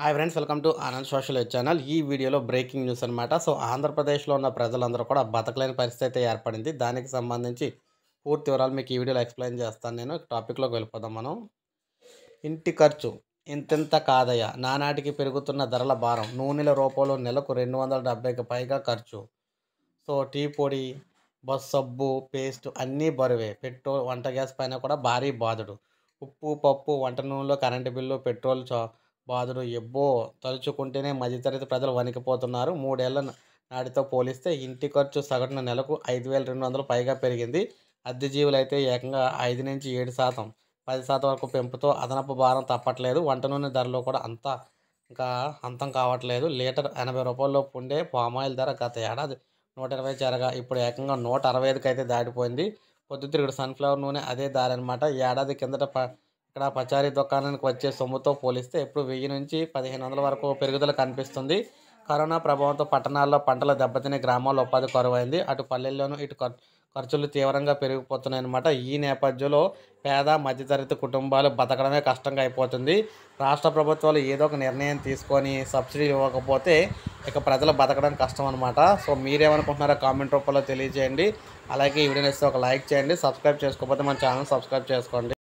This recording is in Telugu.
hi friends welcome to Anand social channel ఈ వీడియోలో బ్రేకింగ్ న్యూస్ అనమాట సో ఆంధ్రప్రదేశ్లో ఉన్న ప్రజలందరూ కూడా బతకలేని పరిస్థితి ఏర్పడింది దానికి సంబంధించి పూర్తి వివరాలు మీకు ఈ వీడియోలో ఎక్స్ప్లెయిన్ చేస్తాను నేను టాపిక్లోకి వెళ్ళిపోదాం మనం ఇంటి ఖర్చు ఇంతెంత కాదయ్యా నానాటికి పెరుగుతున్న ధరల భారం నూనెల రూపంలో నెలకు రెండు వందల డెబ్బైకి పైగా ఖర్చు సో టీ పొడి బస్ సబ్బు పేస్ట్ అన్నీ బరువే పెట్రోల్ వంట గ్యాస్ పైన కూడా భారీ బాధుడు ఉప్పు పప్పు వంట నూనెలో కరెంటు బిల్లు పెట్రోల్ చా బాధను ఎబ్బో తలుచుకుంటేనే మధ్యతరగతి ప్రజలు వణికిపోతున్నారు మూడేళ్ల నాటితో పోలిస్తే ఇంటి ఖర్చు సగటున నెలకు ఐదు వేల రెండు వందలు పైగా పెరిగింది అద్దె జీవులు అయితే ఏకంగా ఐదు నుంచి ఏడు శాతం పది శాతం వరకు పెంపుతో అదనపు భారం తప్పట్లేదు వంట నూనె ధరలో కూడా అంత ఇంకా అంతం కావట్లేదు లీటర్ ఎనభై రూపాయల్లో ఉండే పామాయిల్ ధర గత ఏడాది నూట ఇరవై చేరగా ఇప్పుడు ఏకంగా నూట అరవై ఐదుకి అయితే దాటిపోయింది పొద్దుతిరుగుడు సన్ఫ్లవర్ నూనె అదే ధర అనమాట ఏడాది కిందట ప ఇక్కడ పచారీ దుకాణానికి వచ్చే సొమ్ముతో పోలిస్తే ఇప్పుడు వెయ్యి నుంచి పదిహేను వందల వరకు పెరుగుదల కనిపిస్తుంది కరోనా ప్రభావంతో పట్టణాల్లో పంటలు దెబ్బతిని గ్రామాల్లో ఉపాధి కరువైంది అటు పల్లెల్లోనూ ఇటు ఖర్చులు తీవ్రంగా పెరిగిపోతున్నాయన్నమాట ఈ నేపథ్యంలో పేద మధ్యతరగతి కుటుంబాలు బతకడమే కష్టంగా అయిపోతుంది రాష్ట్ర ప్రభుత్వాలు ఏదో ఒక నిర్ణయం తీసుకొని సబ్సిడీ ఇవ్వకపోతే ఇక ప్రజలు బతకడం కష్టం అనమాట సో మీరేమనుకుంటున్నారో కామెంట్ రూపంలో తెలియజేయండి అలాగే ఈ వీడియోని ఇస్తే ఒక లైక్ చేయండి సబ్స్క్రైబ్ చేసుకోకపోతే మన ఛానల్ సబ్స్క్రైబ్ చేసుకోండి